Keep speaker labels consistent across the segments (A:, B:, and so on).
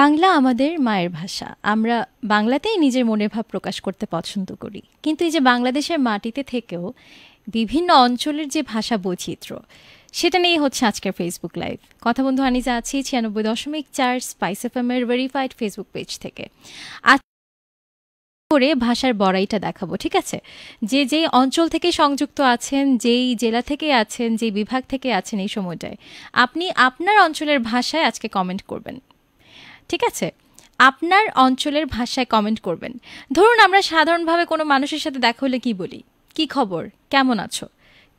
A: বাংলা আমাদের মায়ের ভাষা আমরা বাংলাতেই নিজের মনের ভাব প্রকাশ করতে পছন্দ করি কিন্তু এই যে বাংলাদেশের মাটিতে থেকেও বিভিন্ন অঞ্চলের যে ভাষা বৈচিত্র্য সেটা নিয়েই হচ্ছে আজকের ফেসবুক লাইভ কথা বন্ধু আনিজা আছি ছিয়ানব্বই দশমিক চার স্পাইস এফ এম এর ভেরিফাইড ফেসবুক পেজ থেকে আজ করে ভাষার বড়াইটা দেখাবো ঠিক আছে যে যেই অঞ্চল থেকে সংযুক্ত আছেন যেই জেলা থেকে আছেন যেই বিভাগ থেকে আছেন এই সময়টায় আপনি আপনার অঞ্চলের ভাষায় আজকে কমেন্ট করবেন ঠিক আছে আপনার অঞ্চলের ভাষায় কমেন্ট করবেন ধরুন আমরা সাধারণভাবে কোনো মানুষের সাথে দেখা হলে কি বলি কি খবর কেমন আছো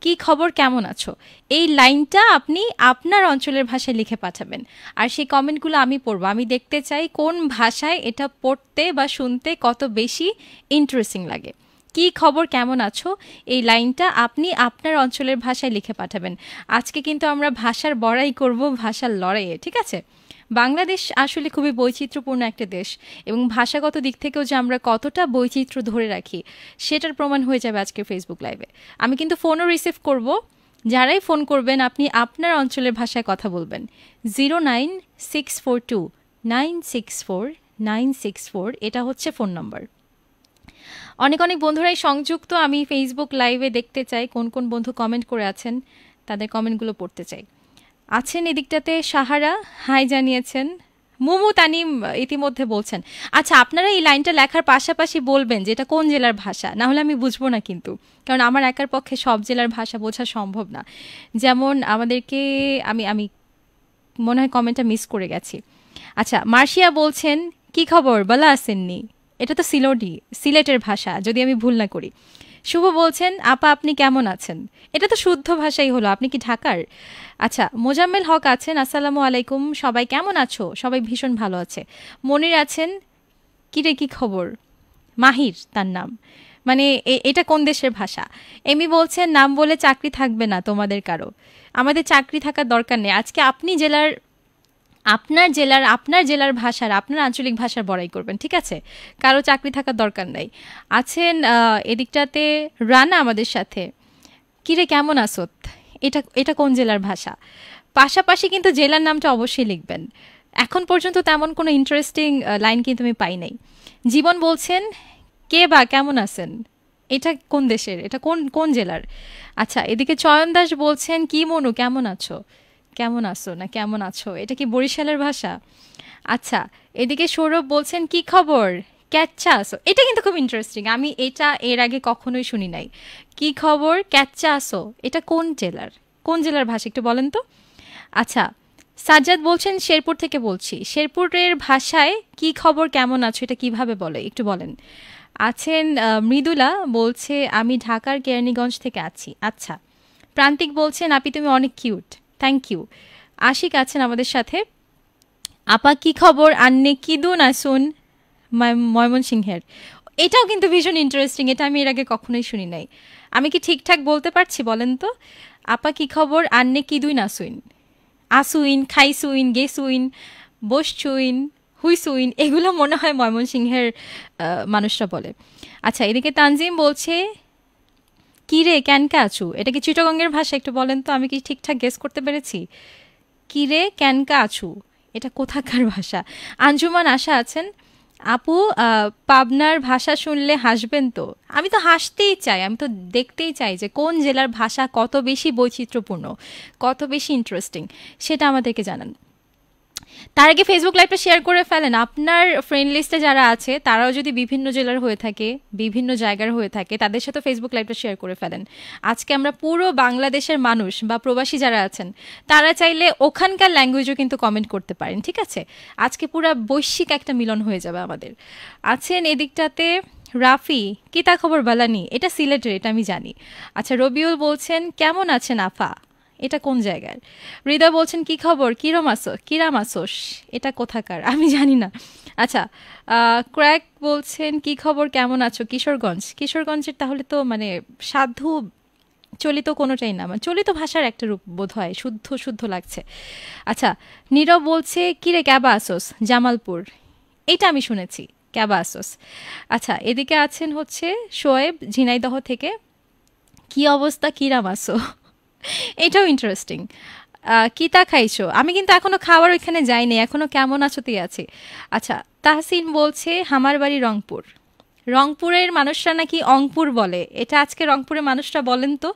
A: কি খবর কেমন আছো এই লাইনটা আপনি আপনার অঞ্চলের ভাষায় লিখে পাঠাবেন আর সেই কমেন্টগুলো আমি পড়বো আমি দেখতে চাই কোন ভাষায় এটা পড়তে বা শুনতে কত বেশি ইন্টারেস্টিং লাগে কি খবর কেমন আছো এই লাইনটা আপনি আপনার অঞ্চলের ভাষায় লিখে পাঠাবেন আজকে কিন্তু আমরা ভাষার বড়াই করব ভাষার লড়াইয়ে ঠিক আছে বাংলাদেশ আসলে খুবই বৈচিত্র্যপূর্ণ একটা দেশ এবং ভাষাগত দিক থেকেও যে আমরা কতটা বৈচিত্র্য ধরে রাখি সেটার প্রমাণ হয়ে যাবে আজকের ফেসবুক লাইভে আমি কিন্তু ফোনও রিসিভ করব যারাই ফোন করবেন আপনি আপনার অঞ্চলের ভাষায় কথা বলবেন zero nine six four two nine six four nine six four এটা হচ্ছে ফোন নম্বর অনেক অনেক বন্ধুরাই সংযুক্ত আমি ফেসবুক লাইভে দেখতে চাই কোন কোন বন্ধু কমেন্ট করে আছেন তাদের কমেন্টগুলো পড়তে চাই আছেন এদিকটাতে সাহারা হাই জানিয়েছেন মুমু তানিম ইতিমধ্যে বলছেন আচ্ছা আপনারা এই লাইনটা লেখার পাশাপাশি বলবেন যে এটা কোন জেলার ভাষা না হলে আমি বুঝবো না কিন্তু কারণ আমার একার পক্ষে সব জেলার ভাষা বোঝা সম্ভব না যেমন আমাদেরকে আমি আমি মনে হয় কমেন্টটা মিস করে গেছি আচ্ছা মার্শিয়া বলছেন কি খবর বলা আসেননি এটা তো সিলোডি সিলেটের ভাষা যদি আমি ভুল না করি শুভ বলছেন আপা আপনি কেমন আছেন এটা তো শুদ্ধ ভাষাই হলো আপনি কি ঢাকার আচ্ছা মোজাম্মেল হক আছেন আসসালামু আলাইকুম সবাই কেমন আছো সবাই ভীষণ ভালো আছে মনির আছেন কিরে কি খবর মাহির তার নাম মানে এটা কোন দেশের ভাষা এমি বলছেন নাম বলে চাকরি থাকবে না তোমাদের কারো আমাদের চাকরি থাকার দরকার নেই আজকে আপনি জেলার আপনার জেলার আপনার জেলার ভাষার আপনার আঞ্চলিক ভাষার বড়াই করবেন ঠিক আছে কারো চাকরি থাকার দরকার নাই আছেন এদিকটাতে রানা আমাদের সাথে কিরে কেমন আসত এটা এটা কোন জেলার ভাষা পাশাপাশি কিন্তু জেলার নামটা অবশ্যই লিখবেন এখন পর্যন্ত তেমন কোনো ইন্টারেস্টিং লাইন কিন্তু আমি পাই নাই জীবন বলছেন কে বা কেমন আছেন এটা কোন দেশের এটা কোন কোন জেলার আচ্ছা এদিকে চয়ন দাস বলছেন কি মনু কেমন আছো কেমন আছো না কেমন আছো এটা কি বরিশালের ভাষা আচ্ছা এদিকে সৌরভ বলছেন কি খবর ক্যাচ্চা আসো এটা কিন্তু খুব ইন্টারেস্টিং আমি এটা এর আগে কখনোই শুনি নাই কি খবর ক্যাচ্চা আসো এটা কোন জেলার কোন জেলার ভাষা একটু বলেন তো আচ্ছা সাজ্জাদ বলছেন শেরপুর থেকে বলছি শেরপুরের ভাষায় কি খবর কেমন আছো এটা কিভাবে বলে একটু বলেন আছেন মৃদুলা বলছে আমি ঢাকার কেরানীগঞ্জ থেকে আছি আচ্ছা প্রান্তিক বলছেন আপি তুমি অনেক কিউট থ্যাংক ইউ আশিক আছেন আমাদের সাথে আপা কি খবর আন্নে কি দুন আসুন ময়মনসিংহের এটাও কিন্তু ভীষণ ইন্টারেস্টিং এটা আমি এর আগে কখনোই শুনি নাই আমি কি ঠিকঠাক বলতে পারছি বলেন তো আপা কি খবর আন্নে কি দুই নাসুইন আসুইন খাইসুইন গেসুইন বসছুইন হুইসুইন এগুলো মনে হয় ময়মনসিংহের মানুষরা বলে আচ্ছা এদিকে তানজিম বলছে কি রে ক্যানকা আছু এটা কি চিটগঙ্গের ভাষা একটু বলেন তো আমি কি ঠিকঠাক গেস করতে পেরেছি কি রে ক্যানকা আছু এটা কোথাকার ভাষা আঞ্জুমান আশা আছেন আপু পাবনার ভাষা শুনলে হাসবেন তো আমি তো হাসতেই চাই আমি তো দেখতেই চাই যে কোন জেলার ভাষা কত বেশি বৈচিত্র্যপূর্ণ কত বেশি ইন্টারেস্টিং সেটা আমাদেরকে জানান তার আগে ফেসবুক লাইভটা শেয়ার করে ফেলেন আপনার ফ্রেন্ড লিস্টে যারা আছে তারাও যদি বিভিন্ন জেলার হয়ে থাকে বিভিন্ন জায়গার হয়ে থাকে তাদের সাথে ফেসবুক লাইভটা শেয়ার করে ফেলেন আজকে আমরা পুরো বাংলাদেশের মানুষ বা প্রবাসী যারা আছেন তারা চাইলে ওখানকার ল্যাঙ্গুয়েজও কিন্তু কমেন্ট করতে পারেন ঠিক আছে আজকে পুরো বৈশ্বিক একটা মিলন হয়ে যাবে আমাদের আছেন এদিকটাতে রাফি তা খবর বালানি এটা সিলেটের এটা আমি জানি আচ্ছা রবিউল বলছেন কেমন আছেন আফা এটা কোন জায়গার হৃদয় বলছেন কি খবর কিরম আসো কিরাম আসোস এটা কোথাকার আমি জানি না আচ্ছা ক্র্যাক বলছেন কি খবর কেমন আছো কিশোরগঞ্জ কিশোরগঞ্জের তাহলে তো মানে সাধু চলিত কোনোটাই না মানে চলিত ভাষার একটা রূপ বোধ হয় শুদ্ধ শুদ্ধ লাগছে আচ্ছা নীরব বলছে কিরে ক্যাবা আসোস জামালপুর এটা আমি শুনেছি ক্যাবা আসোস আচ্ছা এদিকে আছেন হচ্ছে শোয়েব ঝিনাইদহ থেকে কি অবস্থা কিরাম আসো এটাও ইন্টারেস্টিং কিতা খাইছো আমি কিন্তু এখনো খাওয়ার ওইখানে যাইনি এখনো কেমন তুই আছি আচ্ছা তাহসিন বলছে হামার বাড়ি রংপুর রংপুরের মানুষরা নাকি অংপুর বলে এটা আজকে রংপুরের মানুষরা বলেন তো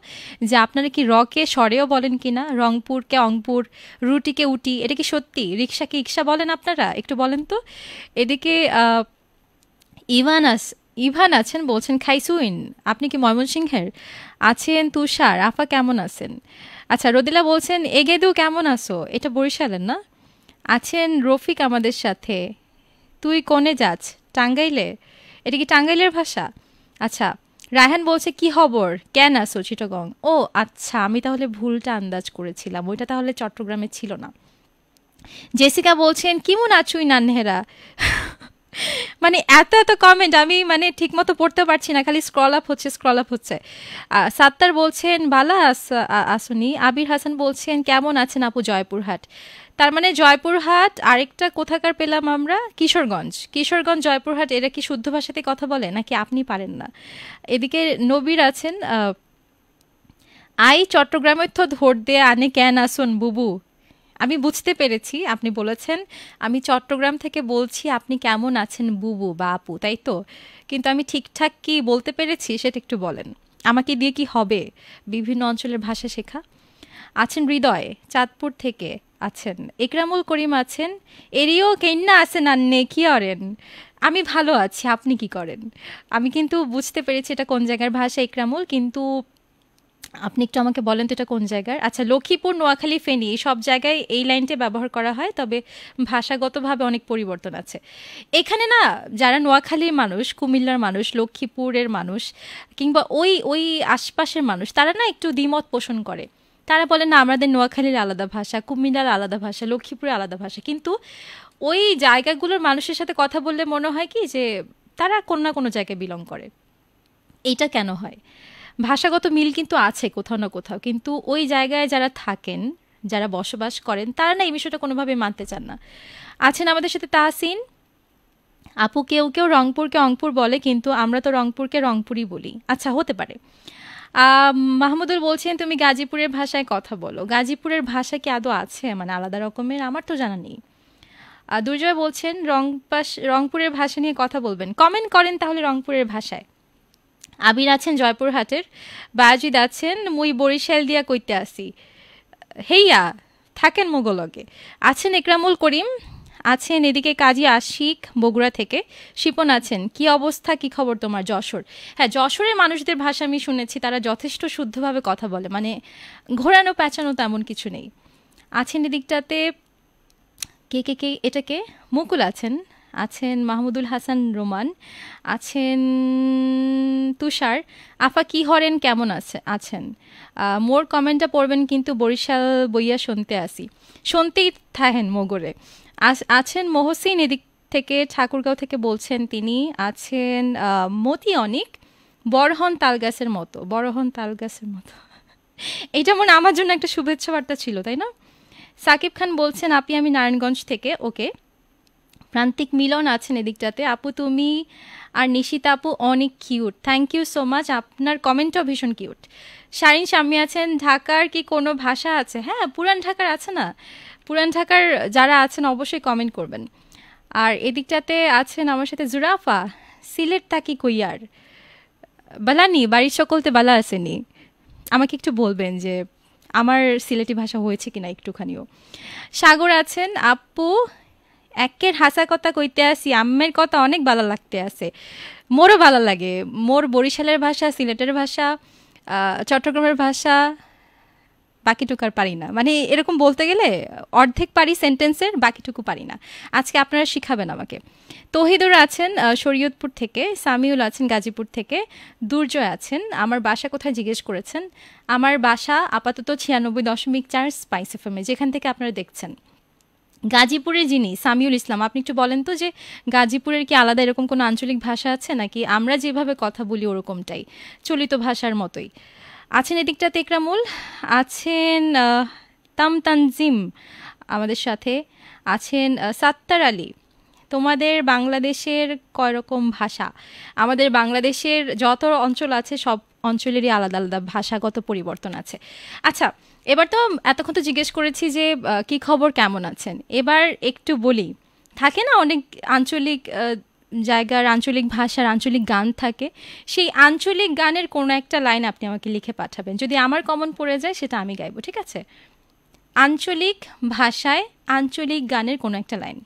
A: যে আপনারা কি রকে সরেও বলেন কি না রংপুরকে অংপুর রুটিকে উটি এটা কি সত্যি রিক্সাকে রিক্সা বলেন আপনারা একটু বলেন তো এদিকে ইভানাস ইভান আছেন বলছেন খাইসুইন আপনি কি ময়মনসিংহের আছেন তুষার আফা কেমন আছেন আচ্ছা রদিলা বলছেন এগেদু কেমন আছো এটা বরিশালের না আছেন রফিক আমাদের সাথে তুই কোনে যাস টাঙ্গাইলে এটা কি টাঙ্গাইলের ভাষা আচ্ছা রায়হান বলছে কি খবর কেন আসো চিটগং ও আচ্ছা আমি তাহলে ভুলটা আন্দাজ করেছিলাম ওইটা তাহলে চট্টগ্রামে ছিল না জেসিকা বলছেন কিমন আছুই নানহেরা মানে এত এত কমেন্ট আমি মানে ঠিকমতো পড়তে পারছি না খালি স্ক্রল আপ হচ্ছে স্ক্রল আপ হচ্ছে সাত্তার বলছেন বালা আসুনি আবির হাসান বলছেন কেমন আছেন আপু জয়পুরহাট তার মানে জয়পুরহাট আরেকটা কোথাকার পেলাম আমরা কিশোরগঞ্জ কিশোরগঞ্জ জয়পুরহাট এরা কি শুদ্ধ ভাষাতে কথা বলে নাকি আপনি পারেন না এদিকে নবীর আছেন আই চট্টগ্রামের তো ধর দেয়া আনে ক্যান আসুন বুবু আমি বুঝতে পেরেছি আপনি বলেছেন আমি চট্টগ্রাম থেকে বলছি আপনি কেমন আছেন বুবু বা আপু তাই তো কিন্তু আমি ঠিকঠাক কি বলতে পেরেছি সেটা একটু বলেন আমাকে দিয়ে কি হবে বিভিন্ন অঞ্চলের ভাষা শেখা আছেন হৃদয় চাঁদপুর থেকে আছেন একরামুল করিম আছেন এরিও কেন্না আছেন আন্নে কি অরেন আমি ভালো আছি আপনি কি করেন আমি কিন্তু বুঝতে পেরেছি এটা কোন জায়গার ভাষা একরামুল কিন্তু আপনি একটু আমাকে বলেন তো এটা কোন জায়গার আচ্ছা লক্ষ্মীপুর নোয়াখালী ফেনি সব জায়গায় এই লাইনটি ব্যবহার করা হয় তবে ভাষাগতভাবে অনেক পরিবর্তন আছে এখানে না যারা নোয়াখালীর মানুষ কুমিল্লার মানুষ লক্ষ্মীপুরের মানুষ কিংবা ওই ওই আশপাশের মানুষ তারা না একটু দ্বিমত পোষণ করে তারা বলে না আমাদের নোয়াখালীর আলাদা ভাষা কুমিল্লার আলাদা ভাষা লক্ষ্মীপুরের আলাদা ভাষা কিন্তু ওই জায়গাগুলোর মানুষের সাথে কথা বললে মনে হয় কি যে তারা কোনো না কোনো জায়গায় বিলং করে এইটা কেন হয় ভাষাগত মিল কিন্তু আছে কোথাও না কোথাও কিন্তু ওই জায়গায় যারা থাকেন যারা বসবাস করেন তারা না এই বিষয়টা কোনোভাবে মানতে চান না আছেন আমাদের সাথে তাহসিন আপু কেউ কেউ রংপুরকে অংপুর বলে কিন্তু আমরা তো রংপুরকে রংপুরই বলি আচ্ছা হতে পারে মাহমুদুল বলছেন তুমি গাজীপুরের ভাষায় কথা বলো গাজীপুরের ভাষা কি আদৌ আছে মানে আলাদা রকমের আমার তো জানা নেই দুর্জয় বলছেন রংপাশ রংপুরের ভাষা নিয়ে কথা বলবেন কমেন্ট করেন তাহলে রংপুরের ভাষায় আবির আছেন জয়পুরহাটের বায়াজিদ আছেন মুই বরিশাল দিয়া কইতে আসি হেইয়া থাকেন মোগলগে আছেন একরামুল করিম আছেন এদিকে কাজী আশিক বগুড়া থেকে শিপন আছেন কি অবস্থা কি খবর তোমার যশোর হ্যাঁ যশোরের মানুষদের ভাষা আমি শুনেছি তারা যথেষ্ট শুদ্ধভাবে কথা বলে মানে ঘোরানো প্যাঁচানো তেমন কিছু নেই আছেন এদিকটাতে কে কে কে এটাকে মুকুল আছেন আছেন মাহমুদুল হাসান রোমান আছেন তুষার আফা কি হরেন কেমন আছে আছেন মোর কমেন্টটা পড়বেন কিন্তু বরিশাল বইয়া শুনতে আসি শুনতেই থাহেন মোগরে আছেন মহসিন এদিক থেকে ঠাকুরগাঁও থেকে বলছেন তিনি আছেন মতি অনিক বড়হন তালগাছের মতো বড়হন তালগাছের মতো এটা মনে আমার জন্য একটা শুভেচ্ছা বার্তা ছিল তাই না সাকিব খান বলছেন আপনি আমি নারায়ণগঞ্জ থেকে ওকে প্রান্তিক মিলন আছেন এদিকটাতে আপু তুমি আর নিশিতা আপু অনেক cute thank you so much আপনার কমেন্টও ভীষণ কিউট শারিন স্বামী আছেন ঢাকার কি কোনো ভাষা আছে হ্যাঁ পুরান ঢাকার আছে না পুরান ঢাকার যারা আছেন অবশ্যই কমেন্ট করবেন আর এদিকটাতে আছেন আমার সাথে জুরাফা সিলেট তাকি কইয়ার বালানি বাড়ির সকলতে বালা আসেনি আমাকে একটু বলবেন যে আমার সিলেটি ভাষা হয়েছে কিনা একটুখানিও সাগর আছেন আপু একের হাসা কথা কইতে আসি আম্মের কথা অনেক ভালো লাগতে আছে মোরও ভালো লাগে মোর বরিশালের ভাষা সিলেটের ভাষা চট্টগ্রামের ভাষা বাকিটুকু আর পারি না মানে এরকম বলতে গেলে অর্ধেক পারি সেন্টেন্সের বাকিটুকু পারি না আজকে আপনারা শিখাবেন আমাকে তহিদুর আছেন শরীয়তপুর থেকে সামিউল আছেন গাজীপুর থেকে দুর্জয় আছেন আমার বাসা কোথায় জিজ্ঞেস করেছেন আমার বাসা আপাতত ছিয়ানব্বই দশমিক চার স্পাইস এফএমে যেখান থেকে আপনারা দেখছেন গাজীপুরের যিনি সামিউল ইসলাম আপনি একটু বলেন তো যে গাজীপুরের কি আলাদা এরকম কোনো আঞ্চলিক ভাষা আছে নাকি আমরা যেভাবে কথা বলি ওরকমটাই চলিত ভাষার মতোই আছেন এদিকটা তেকরামুল আছেন তাম তানজিম আমাদের সাথে আছেন সাত্তার আলী তোমাদের বাংলাদেশের কয় রকম ভাষা আমাদের বাংলাদেশের যত অঞ্চল আছে সব অঞ্চলেরই আলাদা আলাদা ভাষাগত পরিবর্তন আছে আচ্ছা এবার তো এতক্ষণ তো জিজ্ঞেস করেছি যে কি খবর কেমন আছেন এবার একটু বলি থাকে না অনেক আঞ্চলিক জায়গার আঞ্চলিক ভাষার আঞ্চলিক গান থাকে সেই আঞ্চলিক গানের কোনো একটা লাইন আপনি আমাকে লিখে পাঠাবেন যদি আমার কমন পড়ে যায় সেটা আমি গাইব ঠিক আছে আঞ্চলিক ভাষায় আঞ্চলিক গানের কোনো একটা লাইন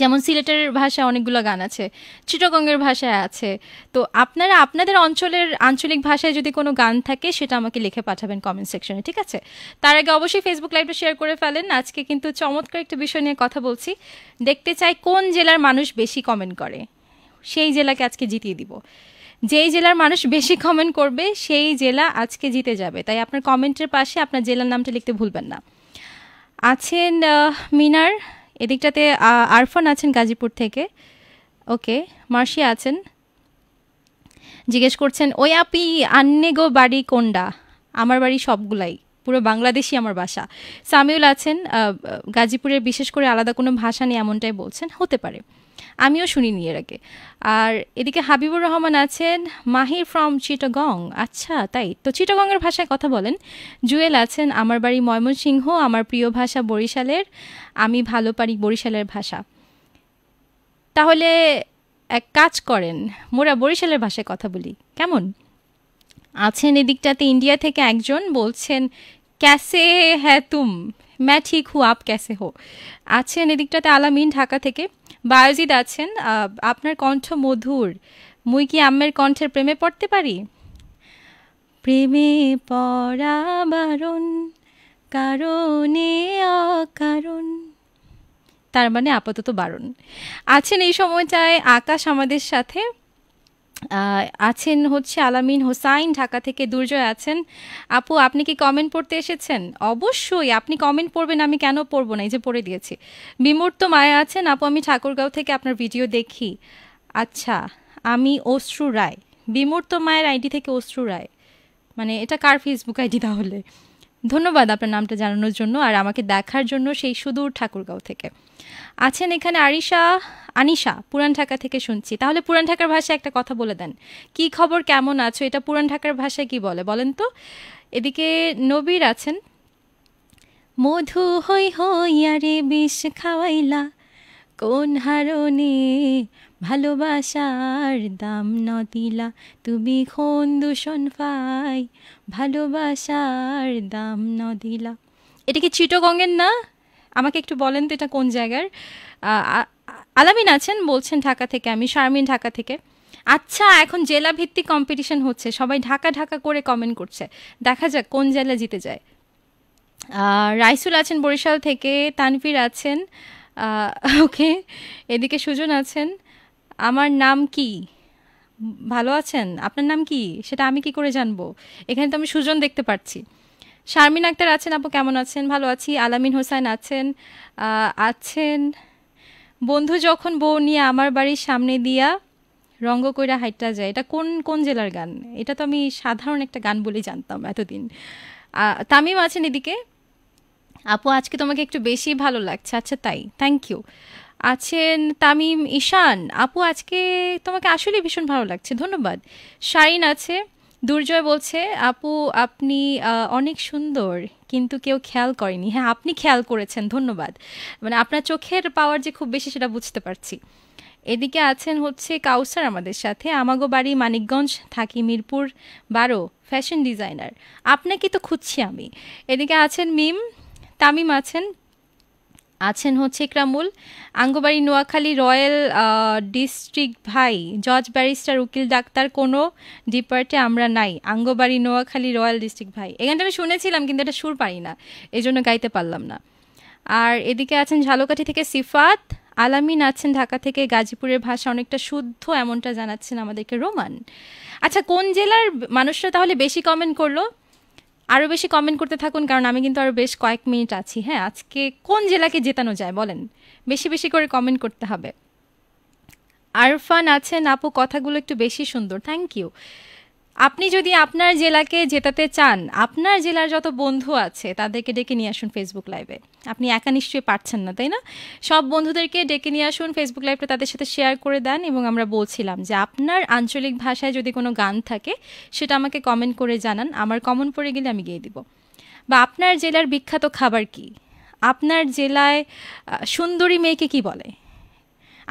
A: যেমন সিলেটের ভাষা অনেকগুলো গান আছে চিটগঙ্গের ভাষায় আছে তো আপনারা আপনাদের অঞ্চলের আঞ্চলিক ভাষায় যদি কোনো গান থাকে সেটা আমাকে লিখে পাঠাবেন কমেন্ট সেকশনে ঠিক আছে তার আগে অবশ্যই ফেসবুক লাইভটা শেয়ার করে ফেলেন আজকে কিন্তু চমৎকার একটা বিষয় নিয়ে কথা বলছি দেখতে চাই কোন জেলার মানুষ বেশি কমেন্ট করে সেই জেলাকে আজকে জিতিয়ে দিব যেই জেলার মানুষ বেশি কমেন্ট করবে সেই জেলা আজকে জিতে যাবে তাই আপনার কমেন্টের পাশে আপনার জেলার নামটা লিখতে ভুলবেন না আছেন মিনার এদিকটাতে আরফান আছেন গাজীপুর থেকে ওকে মার্শিয়া আছেন জিজ্ঞেস করছেন ওই আপি আন্নে গো বাড়ি কোনডা আমার বাড়ি সবগুলাই পুরো বাংলাদেশই আমার বাসা সামিউল আছেন গাজীপুরের বিশেষ করে আলাদা কোনো ভাষা নেই এমনটাই বলছেন হতে পারে আমিও শুনিনি এর আগে আর এদিকে হাবিবুর রহমান আছেন মাহির ফ্রম চিটগং আচ্ছা তাই তো চিটাগংয়ের ভাষায় কথা বলেন জুয়েল আছেন আমার বাড়ি ময়মনসিংহ আমার প্রিয় ভাষা বরিশালের আমি ভালো পারি বরিশালের ভাষা তাহলে এক কাজ করেন মোরা বরিশালের ভাষায় কথা বলি কেমন আছেন এদিকটাতে ইন্ডিয়া থেকে একজন বলছেন ক্যাসে হ্যাঁ তুম ম্যা ঠিক হু আপ ক্যাসে হো আছেন এদিকটাতে আলামিন ঢাকা থেকে বায়োজিৎ আছেন আপনার কণ্ঠ মধুর মুই কি আম্মের কণ্ঠের প্রেমে পড়তে পারি প্রেমে পড়া বারণ কারণে অকারণ তার মানে আপাতত বারণ আছেন এই সময়টায় আকাশ আমাদের সাথে আছেন হচ্ছে আলামিন হোসাইন ঢাকা থেকে দুর্জয় আছেন আপু আপনি কি কমেন্ট পড়তে এসেছেন অবশ্যই আপনি কমেন্ট পড়বেন আমি কেন পড়বো না এই যে পড়ে দিয়েছি বিমূর্ত মায়া আছেন আপু আমি ঠাকুরগাঁও থেকে আপনার ভিডিও দেখি আচ্ছা আমি অশ্রু রায় বিমূর্ত মায়ের আইডি থেকে অশ্রু রায় মানে এটা কার ফেসবুক আইডি তাহলে ধন্যবাদ আপনার নামটা জানানোর জন্য আর আমাকে দেখার জন্য সেই সুদূর ঠাকুরগাঁও থেকে আছেন এখানে আরিশা আনিশা পুরান ঢাকা থেকে শুনছি তাহলে পুরান ঢাকার ভাষায় একটা কথা বলে দেন কি খবর কেমন আছো এটা পুরান ঢাকার ভাষায় কি বলে বলেন তো এদিকে নবীর আছেন মধু হই হই আরে বিষ খাওয়াইলা কোন হারণে ভালোবাসার দাম ন দিলা তুমি খোন দূষণ পাই ভালোবাসার দাম ন দিলা এটা কি চিটগঙ্গের না আমাকে একটু বলেন তো এটা কোন জায়গার আলামিন আছেন বলছেন ঢাকা থেকে আমি শারমিন ঢাকা থেকে আচ্ছা এখন জেলা ভিত্তিক কম্পিটিশন হচ্ছে সবাই ঢাকা ঢাকা করে কমেন্ট করছে দেখা যাক কোন জেলা জিতে যায় রাইসুল আছেন বরিশাল থেকে তানভীর আছেন ওকে এদিকে সুজন আছেন আমার নাম কি ভালো আছেন আপনার নাম কি সেটা আমি কি করে জানবো এখানে তো আমি সুজন দেখতে পাচ্ছি শারমিন আক্তার আছেন আপু কেমন আছেন ভালো আছি আলামিন হোসেন আছেন আছেন বন্ধু যখন বউ নিয়ে আমার বাড়ির সামনে দিয়া রঙ্গ কইরা হাইটা যায় এটা কোন কোন জেলার গান এটা তো আমি সাধারণ একটা গান বলে জানতাম এতদিন তামিম আছেন এদিকে আপু আজকে তোমাকে একটু বেশি ভালো লাগছে আচ্ছা তাই থ্যাংক ইউ আছেন তামিম ঈশান আপু আজকে তোমাকে আসলে ভীষণ ভালো লাগছে ধন্যবাদ শাইন আছে দুর্জয় বলছে আপু আপনি অনেক সুন্দর কিন্তু কেউ খেয়াল করেনি হ্যাঁ আপনি খেয়াল করেছেন ধন্যবাদ মানে আপনার চোখের পাওয়ার যে খুব বেশি সেটা বুঝতে পারছি এদিকে আছেন হচ্ছে কাউসার আমাদের সাথে আমাগো বাড়ি মানিকগঞ্জ থাকি মিরপুর বারো ফ্যাশন ডিজাইনার আপনাকে তো খুঁজছি আমি এদিকে আছেন মিম তামিম আছেন আছেন হচ্ছে ইকরামুল আঙ্গবাড়ি নোয়াখালী রয়্যাল ডিস্ট্রিক্ট ভাই জজ ব্যারিস্টার উকিল ডাক্তার কোনো ডিপার্টে আমরা নাই আঙ্গবাড়ি নোয়াখালী রয়্যাল ডিস্ট্রিক্ট ভাই এখানটা আমি শুনেছিলাম কিন্তু এটা সুর পারি না এই জন্য গাইতে পারলাম না আর এদিকে আছেন ঝালকাঠি থেকে সিফাত আলামিন আছেন ঢাকা থেকে গাজীপুরের ভাষা অনেকটা শুদ্ধ এমনটা জানাচ্ছেন আমাদেরকে রোমান আচ্ছা কোন জেলার মানুষরা তাহলে বেশি কমেন্ট করলো আরও বেশি কমেন্ট করতে থাকুন কারণ আমি কিন্তু আরও বেশ কয়েক মিনিট আছি হ্যাঁ আজকে কোন জেলাকে জেতানো যায় বলেন বেশি বেশি করে কমেন্ট করতে হবে আরফান আছেন আপু কথাগুলো একটু বেশি সুন্দর থ্যাংক ইউ আপনি যদি আপনার জেলাকে জেতাতে চান আপনার জেলার যত বন্ধু আছে তাদেরকে ডেকে নিয়ে আসুন ফেসবুক লাইভে আপনি একা নিশ্চয়ই পারছেন না তাই না সব বন্ধুদেরকে ডেকে নিয়ে আসুন ফেসবুক লাইভটা তাদের সাথে শেয়ার করে দেন এবং আমরা বলছিলাম যে আপনার আঞ্চলিক ভাষায় যদি কোনো গান থাকে সেটা আমাকে কমেন্ট করে জানান আমার কমন পড়ে গেলে আমি গিয়ে দিব বা আপনার জেলার বিখ্যাত খাবার কি আপনার জেলায় সুন্দরী মেয়েকে কি বলে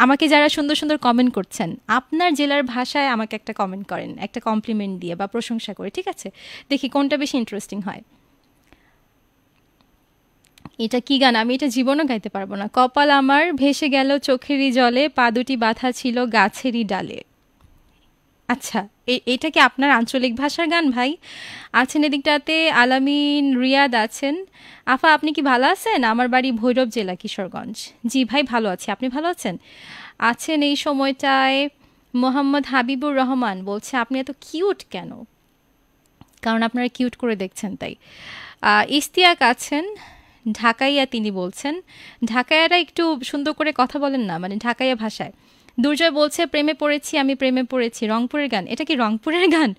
A: আমাকে যারা সুন্দর সুন্দর কমেন্ট করছেন আপনার জেলার ভাষায় আমাকে একটা কমেন্ট করেন একটা কমপ্লিমেন্ট দিয়ে বা প্রশংসা করে ঠিক আছে দেখি কোনটা বেশি ইন্টারেস্টিং হয় এটা কি গান আমি এটা জীবনও গাইতে পারবো না কপাল আমার ভেসে গেল চোখেরই জলে পা দুটি বাঁধা ছিল গাছেরই ডালে আচ্ছা এটা কি আপনার আঞ্চলিক ভাষার গান ভাই আছেন এদিকটাতে আলামিন রিয়াদ আছেন আফা আপনি কি ভালো আছেন আমার বাড়ি ভৈরব জেলা কিশোরগঞ্জ জি ভাই ভালো আছি আপনি ভালো আছেন আছেন এই সময়টায় মোহাম্মদ হাবিবুর রহমান বলছে আপনি এত কিউট কেন কারণ আপনারা কিউট করে দেখছেন তাই ইস্তিয়াক আছেন ঢাকাইয়া তিনি বলছেন ঢাকাইয়ারা একটু সুন্দর করে কথা বলেন না মানে ঢাকাইয়া ভাষায় দুর্জয় বলছে প্রেমে পড়েছি আমি প্রেমে পড়েছি রংপুরের গান এটা কি রংপুরের গান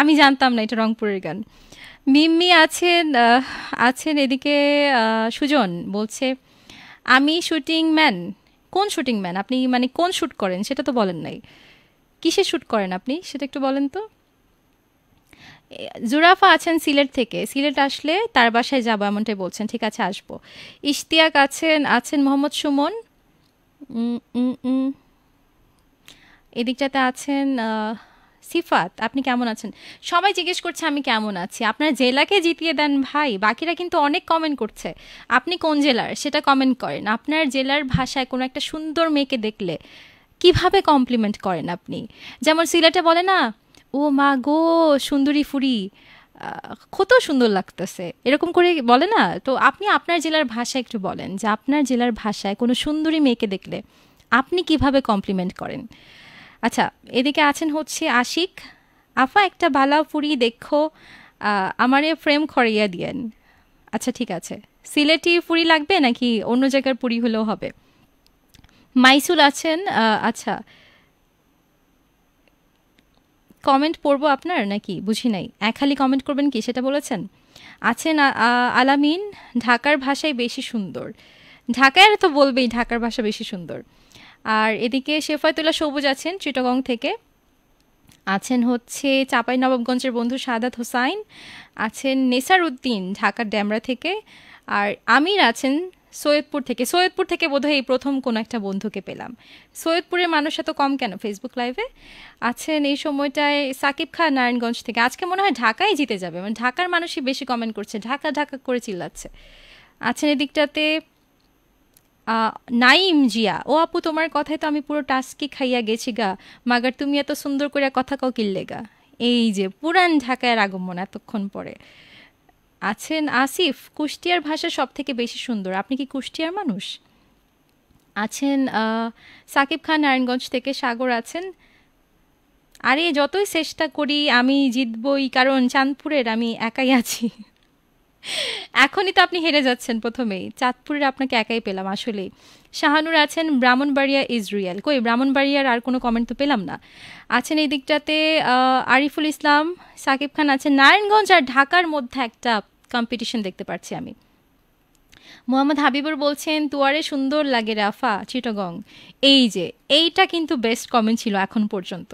A: আমি জানতাম না এটা রংপুরের গান মিম্মি আছেন আছেন এদিকে সুজন বলছে আমি শুটিং ম্যান কোন শুটিং ম্যান আপনি মানে কোন শ্যুট করেন সেটা তো বলেন নাই কিসে শ্যুট করেন আপনি সেটা একটু বলেন তো জুরাফা আছেন সিলেট থেকে সিলেট আসলে তার বাসায় যাবো এমনটাই বলছেন ঠিক আছে আসবো ইশতিয়াক আছেন আছেন মোহাম্মদ সুমন এদিকটাতে আছেন সিফাত আপনি কেমন আছেন সবাই জিজ্ঞেস করছে আমি কেমন আছি আপনার জেলাকে জিতিয়ে দেন ভাই বাকিরা কিন্তু অনেক কমেন্ট করছে আপনি কোন জেলার সেটা কমেন্ট করেন আপনার জেলার ভাষায় কোনো একটা সুন্দর মেয়েকে দেখলে কিভাবে কমপ্লিমেন্ট করেন আপনি যেমন সিলেটে বলে না ও মা গো সুন্দরী ফুরি কত সুন্দর লাগতেছে এরকম করে বলে না তো আপনি আপনার জেলার ভাষা একটু বলেন যে আপনার জেলার ভাষায় কোনো সুন্দরী মেয়েকে দেখলে আপনি কিভাবে কমপ্লিমেন্ট করেন আচ্ছা এদিকে আছেন হচ্ছে আশিক আফা একটা বালা পুরি দেখো আমারে ফ্রেম খড়াইয়া দিয়েন আচ্ছা ঠিক আছে সিলেটি পুরি লাগবে নাকি অন্য জায়গার পুরি হলেও হবে মাইসুল আছেন আচ্ছা কমেন্ট পড়বো আপনার নাকি বুঝি নাই এক খালি কমেন্ট করবেন কি সেটা বলেছেন আছেন আলামিন ঢাকার ভাষাই বেশি সুন্দর ঢাকায় তো বলবেই ঢাকার ভাষা বেশি সুন্দর আর এদিকে শেফায়তুল্লাহ সবুজ আছেন চিটগং থেকে আছেন হচ্ছে চাপাই নবাবগঞ্জের বন্ধু সাদাত হোসাইন আছেন নেসার উদ্দিন ঢাকার ড্যামরা থেকে আর আমির আছেন সৈয়দপুর থেকে সৈয়দপুর থেকে বোধহয় এই প্রথম কোনো একটা বন্ধুকে পেলাম সৈয়দপুরের মানুষ এত কম কেন ফেসবুক লাইভে আছেন এই সময়টায় সাকিব খান নারায়ণগঞ্জ থেকে আজকে মনে হয় ঢাকায় জিতে যাবে মানে ঢাকার মানুষই বেশি কমেন্ট করছে ঢাকা ঢাকা করে চিল্লাচ্ছে আছেন এদিকটাতে নাইম জিয়া ও আপু তোমার কথায় তো আমি পুরো টাস্কি খাইয়া গেছি গা মাগার তুমি এত সুন্দর করে কথা কও কিল্লে গা এই যে পুরান ঢাকায় আগমন এতক্ষণ পরে আছেন আসিফ কুষ্টিয়ার ভাষা সব থেকে বেশি সুন্দর আপনি কি কুষ্টিয়ার মানুষ আছেন সাকিব খান নারায়ণগঞ্জ থেকে সাগর আছেন আরে যতই চেষ্টা করি আমি জিতবই কারণ চাঁদপুরের আমি একাই আছি এখনই তো আপনি হেরে যাচ্ছেন প্রথমেই চাঁদপুরের আপনাকে একাই পেলাম আসলেই শাহানুর আছেন ব্রাহ্মণবাড়িয়া ইসরায়েল কই ব্রাহ্মণবাড়িয়ার আর কোনো কমেন্ট তো পেলাম না আছেন এই দিকটাতে আরিফুল ইসলাম সাকিব খান আছেন নারায়ণগঞ্জ আর ঢাকার মধ্যে একটা কম্পিটিশন দেখতে পাচ্ছি আমি মোহাম্মদ হাবিবুর বলছেন তুয়ারে সুন্দর লাগে রাফা চিটগং এই যে এইটা কিন্তু বেস্ট কমেন্ট ছিল এখন পর্যন্ত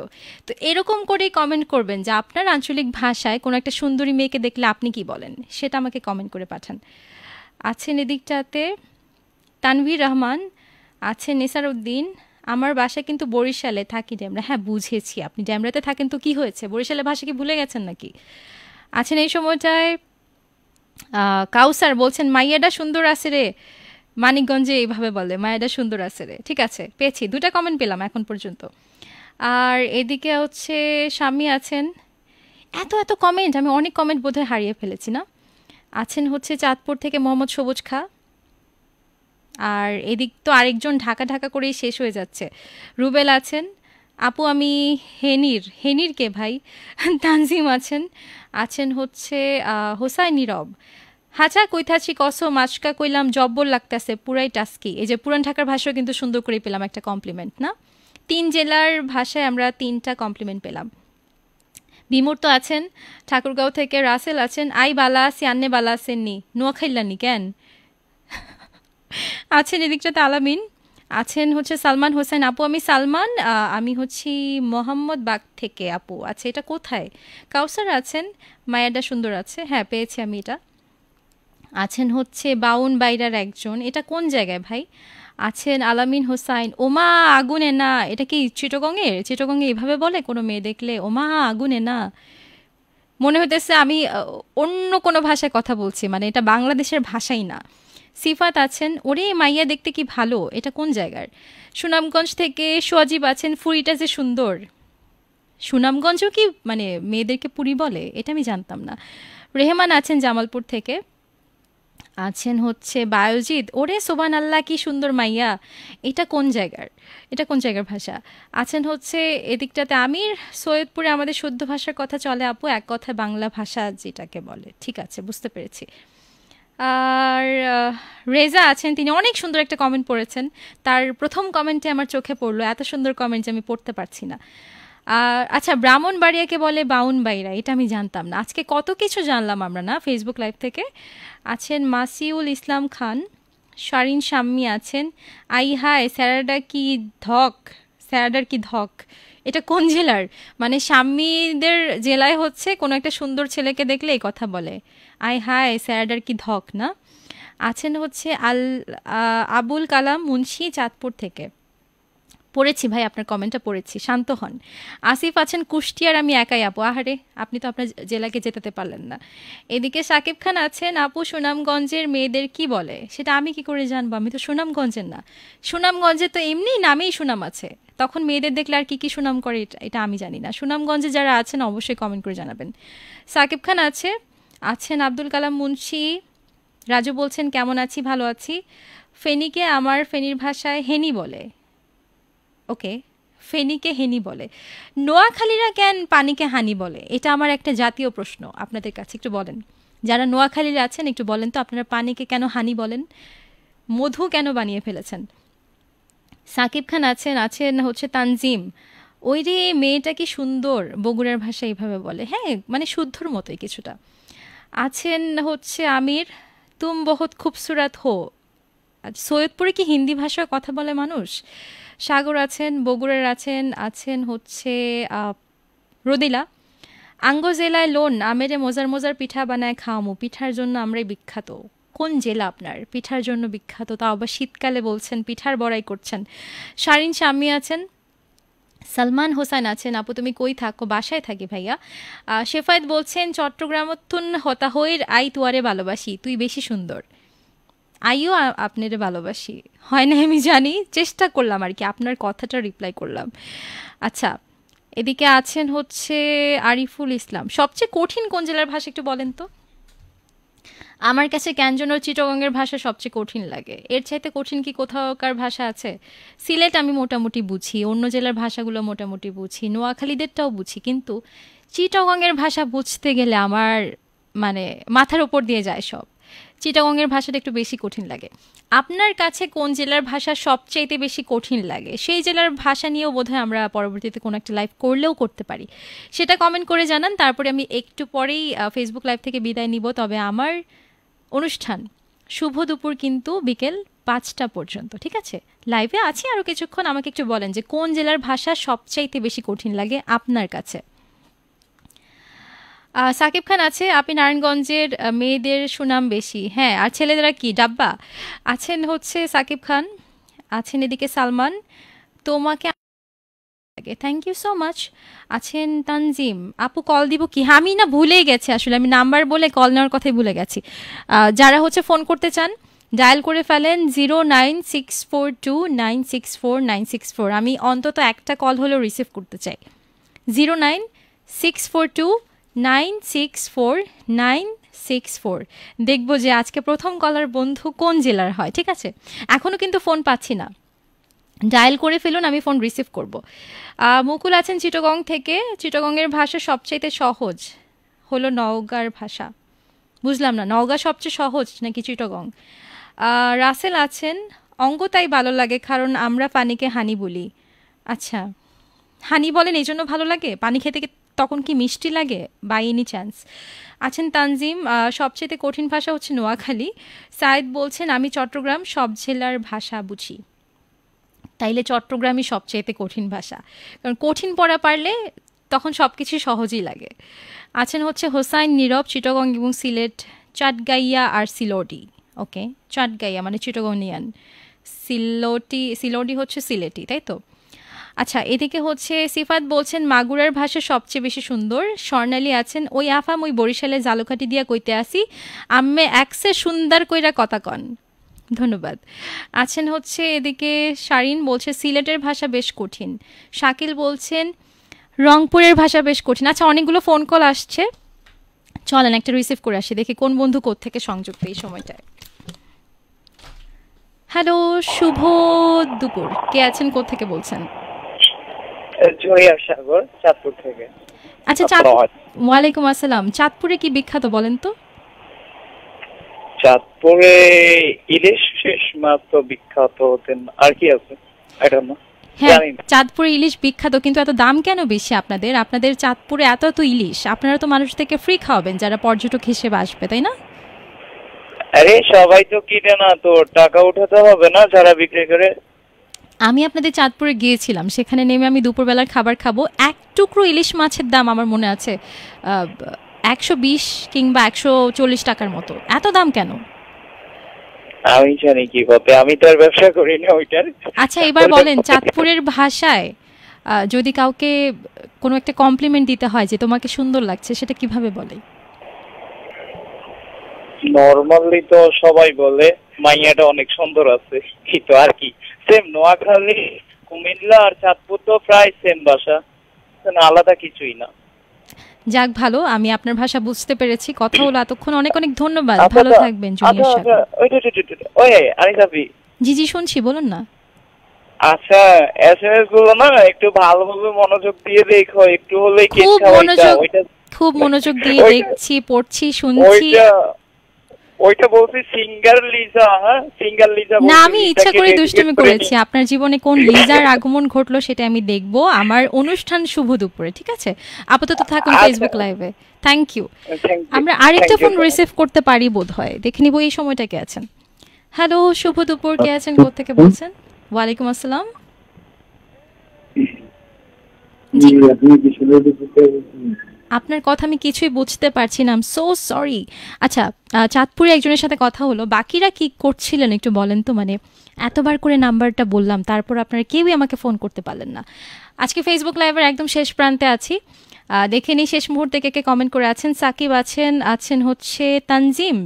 A: তো এরকম করেই কমেন্ট করবেন যে আপনার আঞ্চলিক ভাষায় কোনো একটা সুন্দরী মেয়েকে দেখলে আপনি কি বলেন সেটা আমাকে কমেন্ট করে পাঠান আছেন এদিকটাতে তানভীর রহমান আছে নেসার উদ্দিন আমার বাসা কিন্তু বরিশালে থাকি ড্যামরা হ্যাঁ বুঝেছি আপনি ড্যামরাতে থাকেন তো কি হয়েছে বরিশালে ভাষা কি ভুলে গেছেন নাকি আছেন এই সময়টায় কাউসার বলছেন মাইয়াডা সুন্দর আছে রে মানিকগঞ্জে এইভাবে বলে মায়াডা সুন্দর আছে রে ঠিক আছে পেয়েছি দুটা কমেন্ট পেলাম এখন পর্যন্ত আর এদিকে হচ্ছে স্বামী আছেন এত এত কমেন্ট আমি অনেক কমেন্ট বোধহয় হারিয়ে ফেলেছি না আছেন হচ্ছে চাঁদপুর থেকে মোহাম্মদ সবুজ খা আর এদিক তো আরেকজন ঢাকা ঢাকা করেই শেষ হয়ে যাচ্ছে রুবেল আছেন আপু আমি হেনির হেনির কে ভাই তানজিম আছেন আছেন হচ্ছে হোসাই নীরব হাচা কৈথাছি কসো মাছকা কইলাম জব্বর লাগতেছে পুরাই টাস্কি এই যে পুরান ঢাকার ভাষাও কিন্তু সুন্দর করে পেলাম একটা কমপ্লিমেন্ট না তিন জেলার ভাষায় আমরা তিনটা কমপ্লিমেন্ট পেলাম বিমূর্ত আছেন ঠাকুরগাঁও থেকে রাসেল আছেন আই বালা আছে আন্নে বালা আছেন নি নোয়াখাইল্লানি কেন আছেন এদিকটাতে আলামিন আছেন হচ্ছে সালমান হোসেন আপু আমি সালমান আমি হচ্ছি মোহাম্মদ বাগ থেকে আপু আচ্ছা এটা কোথায় কাউসার আছেন মায়াডা সুন্দর আছে হ্যাঁ পেয়েছি আমি এটা আছেন হচ্ছে বাউন বাইরার একজন এটা কোন জায়গায় ভাই আছেন আলামিন হোসাইন ওমা আগুনে না এটা কি চিটগঙের চিটগঙ্গে এভাবে বলে কোনো মেয়ে দেখলে ওমা আগুনে না মনে হতেছে আমি অন্য কোনো ভাষায় কথা বলছি মানে এটা বাংলাদেশের ভাষাই না সিফাত আছেন ওরে মাইয়া দেখতে কি ভালো এটা কোন জায়গার সুনামগঞ্জ থেকে সোয়াজিব আছেন ফুরিটা যে সুন্দর সুনামগঞ্জও কি মানে মেয়েদেরকে পুরী বলে এটা আমি জানতাম না রেহমান আছেন জামালপুর থেকে আছেন হচ্ছে বায়োজিৎ ওরে সোবান আল্লাহ কি সুন্দর মাইয়া এটা কোন জায়গার এটা কোন জায়গার ভাষা আছেন হচ্ছে এদিকটাতে আমির সৈয়দপুরে আমাদের শুদ্ধ ভাষার কথা চলে আপু এক কথা বাংলা ভাষা যেটাকে বলে ঠিক আছে বুঝতে পেরেছি আর রেজা আছেন তিনি অনেক সুন্দর একটা কমেন্ট পড়েছেন তার প্রথম কমেন্টে আমার চোখে পড়লো এত সুন্দর কমেন্ট যে আমি পড়তে পারছি না আর আচ্ছা ব্রাহ্মণবাড়িয়াকে বলে বাইরা এটা আমি জানতাম না আজকে কত কিছু জানলাম আমরা না ফেসবুক লাইভ থেকে আছেন মাসিউল ইসলাম খান শারিন সাম্মি আছেন আই হায় স্যারাডা কি ধক স্যারাডার কি ধক এটা কোন জেলার মানে সাম্মীদের জেলায় হচ্ছে কোনো একটা সুন্দর ছেলেকে দেখলে এই কথা বলে আই হায় স্যারাডার কি ধক না আছেন হচ্ছে আল আবুল কালাম মুন্সি চাঁদপুর থেকে পড়েছি ভাই আপনার কমেন্টটা পড়েছি শান্ত হন আসিফ আছেন কুষ্টিয়ার আমি একাই আপু আহারে আপনি তো আপনার জেলাকে যেতে পারলেন না এদিকে সাকিব খান আছেন আপু সুনামগঞ্জের মেয়েদের কি বলে সেটা আমি কি করে জানবো আমি তো সুনামগঞ্জের না সুনামগঞ্জে তো এমনি নামেই সুনাম আছে তখন মেয়েদের দেখলে আর কি কি সুনাম করে এটা আমি জানি না সুনামগঞ্জে যারা আছেন অবশ্যই কমেন্ট করে জানাবেন সাকিব খান আছে আছেন আব্দুল কালাম মুন্সি রাজু বলছেন কেমন আছি ভালো আছি ফেনিকে আমার ফেনির ভাষায় হেনি বলে ওকে ফেনিকে হেনি বলে নোয়াখালীরা কেন পানিকে হানি বলে এটা আমার একটা জাতীয় প্রশ্ন আপনাদের কাছে একটু বলেন যারা নোয়াখালীরা আছেন একটু বলেন তো আপনারা পানিকে কেন হানি বলেন মধু কেন বানিয়ে ফেলেছেন সাকিব খান আছেন আছেন হচ্ছে তানজিম ওই রে মেয়েটা কি সুন্দর বগুড়ার ভাষা এইভাবে বলে হ্যাঁ মানে শুদ্ধর মতোই কিছুটা আছেন হচ্ছে আমির তুম বহুত খুবসুরাত হো সৈয়দপুরে কি হিন্দি ভাষায় কথা বলে মানুষ সাগর আছেন বগুড়ার আছেন আছেন হচ্ছে রদিলা আঙ্গ জেলায় লোন আমেরে মোজার মোজার পিঠা বানায় খাওয়ামু পিঠার জন্য আমরাই বিখ্যাত কোন জেলা আপনার পিঠার জন্য বিখ্যাত তাও আবার শীতকালে বলছেন পিঠার বড়াই করছেন শারিন স্বামী আছেন সালমান হোসেন আছেন আপু তুমি কই থাকো বাসায় থাকি ভাইয়া শেফায়েত বলছেন চট্টগ্রামত্তুন হতাহইর আই তুয়ারে ভালোবাসি তুই বেশি সুন্দর আইও আপনারে ভালোবাসি হয় না আমি জানি চেষ্টা করলাম আর কি আপনার কথাটা রিপ্লাই করলাম আচ্ছা এদিকে আছেন হচ্ছে আরিফুল ইসলাম সবচেয়ে কঠিন কোন জেলার ভাষা একটু বলেন তো আমার কাছে ও চিটগঙ্গের ভাষা সবচেয়ে কঠিন লাগে এর চাইতে কঠিন কি কোথাওকার ভাষা আছে সিলেট আমি মোটামুটি বুঝি অন্য জেলার ভাষাগুলো মোটামুটি বুঝি নোয়াখালীদেরটাও বুঝি কিন্তু চিটগঙ্গের ভাষা বুঝতে গেলে আমার মানে মাথার ওপর দিয়ে যায় সব চিটাগংয়ের ভাষাটা একটু বেশি কঠিন লাগে আপনার কাছে কোন জেলার ভাষা সবচাইতে বেশি কঠিন লাগে সেই জেলার ভাষা নিয়েও হয় আমরা পরবর্তীতে কোনো একটা লাইভ করলেও করতে পারি সেটা কমেন্ট করে জানান তারপরে আমি একটু পরেই ফেসবুক লাইভ থেকে বিদায় নিব তবে আমার অনুষ্ঠান শুভ দুপুর কিন্তু বিকেল পাঁচটা পর্যন্ত ঠিক আছে লাইভে আছি আরও কিছুক্ষণ আমাকে একটু বলেন যে কোন জেলার ভাষা সবচাইতে বেশি কঠিন লাগে আপনার কাছে সাকিব খান আছে আপনি নারায়ণগঞ্জের মেয়েদের সুনাম বেশি হ্যাঁ আর ছেলেদেরা কি ডাব্বা আছেন হচ্ছে সাকিব খান আছেন এদিকে সালমান তোমাকে লাগে থ্যাংক ইউ সো মাচ আছেন তানজিম আপু কল দিব কি আমি না ভুলেই গেছি আসলে আমি নাম্বার বলে কল নেওয়ার কথাই ভুলে গেছি যারা হচ্ছে ফোন করতে চান ডায়াল করে ফেলেন zero nine six four two nine six four nine six four আমি অন্তত একটা কল হলেও রিসিভ করতে চাই zero nine six four two nine six four nine six four দেখব যে আজকে প্রথম কলার বন্ধু কোন জেলার হয় ঠিক আছে এখনও কিন্তু ফোন পাচ্ছি না ডায়াল করে ফেলুন আমি ফোন রিসিভ করব মুকুল আছেন চিটগং থেকে চিটগংয়ের ভাষা সবচেয়ে সহজ হলো নওগার ভাষা বুঝলাম না নওগাঁ সবচেয়ে সহজ নাকি চিটগং রাসেল আছেন অঙ্গ তাই ভালো লাগে কারণ আমরা পানিকে হানি বলি আচ্ছা হানি বলেন এই জন্য ভালো লাগে পানি খেতে তখন কি মিষ্টি লাগে বাই এনি চান্স আছেন তানজিম সবচেয়ে কঠিন ভাষা হচ্ছে নোয়াখালী সায়েদ বলছেন আমি চট্টগ্রাম সব জেলার ভাষা বুঝি তাইলে চট্টগ্রামই সবচেয়েতে কঠিন ভাষা কারণ কঠিন পড়া পারলে তখন সব কিছু সহজই লাগে আছেন হচ্ছে হোসাইন নীরব চিটগং এবং সিলেট চাটগাইয়া আর সিলোডি ওকে চাটগাইয়া মানে চিটগনিয়ান সিলোটি সিলোডি হচ্ছে সিলেটি তাই তো আচ্ছা এদিকে হচ্ছে সিফাত বলছেন মাগুরার ভাষা সবচেয়ে বেশি সুন্দর স্বর্ণালী আছেন ওই আফাম ওই বরিশালে জালুকাটি দিয়া কইতে আসি আম্মে একসে সুন্দর কইরা কথা কন ধন্যবাদ আছেন হচ্ছে এদিকে শারিন বলছে সিলেটের ভাষা বেশ কঠিন শাকিল বলছেন রংপুরের ভাষা বেশ কঠিন আচ্ছা অনেকগুলো ফোন কল আসছে চলেন একটা রিসিভ করে আসি দেখি কোন বন্ধু থেকে সংযুক্ত এই সময়টায় হ্যালো শুভ দুপুর কে আছেন থেকে বলছেন আচ্ছা চাঁদ ওয়ালাইকুম আসসালাম চাঁদপুরে কি বিখ্যাত বলেন তো চাঁদপুরে ইলিশ শেষ মাত্র বিখ্যাত হতেন আর কি আছে আইডোন্ট হ্যাঁ চাঁদপুরে ইলিশ বিখ্যাত কিন্তু এত দাম কেন বেশি আপনাদের আপনাদের চাঁদপুরে এত এত ইলিশ আপনারা তো মানুষ থেকে ফ্রি খাওয়াবেন যারা পর্যটক হিসেবে আসবে তাই না আরে সবাই তো কিনে না তো টাকা উঠাতে হবে না যারা বিক্রি করে আমি আপনাদের চাঁদপুরে গিয়েছিলাম সেখানে নেমে আমি দুপুরবেলার খাবার খাবো এক টুকরো ইলিশ মাছের দাম আমার মনে আছে একশো বিশ কিংবা একশো চল্লিশ টাকার মতো এত দাম কেন আমি জানি কি বলতে আমি তো আর ব্যবসা করি না ওইটার আচ্ছা এবার বলেন চাঁদপুরের ভাষায় যদি কাউকে কোনো একটা কমপ্লিমেন্ট দিতে হয় যে তোমাকে সুন্দর লাগছে সেটা কিভাবে বলে নরমালি তো সবাই বলে মাইয়াটা অনেক সুন্দর আছে তো আর কি সেম নোয়াখালী কুমিল্লা আর চাঁদপুর তো প্রায় সেম ভাষা আলাদা কিছুই না যাক ভালো আমি আপনার ভাষা বুঝতে পেরেছি কথা হলো এতক্ষণ অনেক অনেক ধন্যবাদ আচ্ছা, ভালো আচ্ছা। থাকবেন আচ্ছা, জি জি শুনছি বলুন না আচ্ছা এসএমএস গুলো না একটু ভালোভাবে মনোযোগ দিয়ে দেখো একটু হলে খুব মনোযোগ দিয়ে দেখছি পড়ছি শুনছি ওইটা বলছি সিঙ্গার লিজা হ্যাঁ সিঙ্গার লিজা না আমি ইচ্ছা করে দুষ্টুমি করেছি আপনার জীবনে কোন লিজার আগমন ঘটলো সেটা আমি দেখব আমার অনুষ্ঠান শুভ দুপুরে ঠিক আছে আপাতত থাকুন ফেসবুক লাইভে থ্যাংক ইউ আমরা আরেকটা ফোন রিসিভ করতে পারি বোধহয় দেখে নিব এই সময়টা কে আছেন হ্যালো শুভ দুপুর কে আছেন কোথা থেকে বলছেন ওয়ালাইকুম আসসালাম জি আপনি কি শুভ দুপুর আপনার কথা আমি কিছুই বুঝতে পারছি না সো সরি আচ্ছা চাঁদপুরে একজনের সাথে কথা হলো বাকিরা কি করছিলেন একটু বলেন তো মানে এতবার করে নাম্বারটা বললাম তারপর আপনারা কেউই আমাকে ফোন করতে পারলেন না আজকে ফেসবুক লাইভের একদম শেষ প্রান্তে আছি দেখে নিই শেষ মুহূর্তে কে কে কমেন্ট করে আছেন সাকিব আছেন আছেন হচ্ছে তানজিম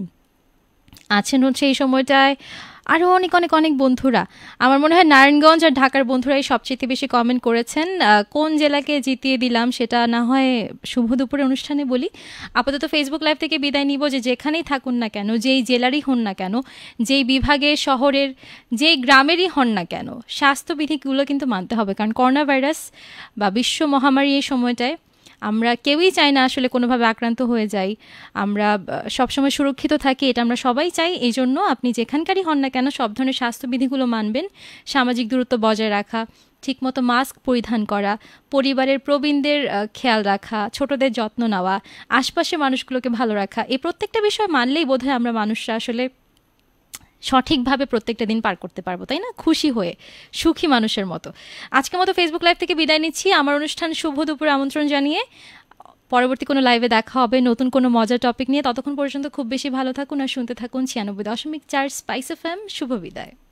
A: আছেন হচ্ছে এই সময়টায় আরও অনেক অনেক অনেক বন্ধুরা আমার মনে হয় নারায়ণগঞ্জ আর ঢাকার বন্ধুরাই সবচেয়ে বেশি কমেন্ট করেছেন কোন জেলাকে জিতিয়ে দিলাম সেটা না হয় শুভ দুপুরে অনুষ্ঠানে বলি আপাতত ফেসবুক লাইভ থেকে বিদায় নিব যে যেখানেই থাকুন না কেন যেই জেলারই হন না কেন যেই বিভাগে শহরের যেই গ্রামেরই হন না কেন স্বাস্থ্যবিধিগুলো কিন্তু মানতে হবে কারণ করোনা ভাইরাস বা বিশ্ব মহামারী এই সময়টায় আমরা কেউই চাই না আসলে কোনোভাবে আক্রান্ত হয়ে যাই আমরা সবসময় সুরক্ষিত থাকি এটা আমরা সবাই চাই এই জন্য আপনি যেখানকারই হন না কেন সব ধরনের স্বাস্থ্যবিধিগুলো মানবেন সামাজিক দূরত্ব বজায় রাখা ঠিকমতো মাস্ক পরিধান করা পরিবারের প্রবীণদের খেয়াল রাখা ছোটদের যত্ন নেওয়া আশপাশের মানুষগুলোকে ভালো রাখা এই প্রত্যেকটা বিষয় মানলেই বোধহয় আমরা মানুষরা আসলে সঠিকভাবে প্রত্যেকটা দিন পার করতে পারবো তাই না খুশি হয়ে সুখী মানুষের মতো আজকে মতো ফেসবুক লাইভ থেকে বিদায় নিচ্ছি আমার অনুষ্ঠান শুভ দুপুর আমন্ত্রণ জানিয়ে পরবর্তী কোনো লাইভে দেখা হবে নতুন কোনো মজার টপিক নিয়ে ততক্ষণ পর্যন্ত খুব বেশি ভালো থাকুন আর শুনতে থাকুন ছিয়ানব্বই দশমিক চার স্পাইস এফ এম শুভ বিদায়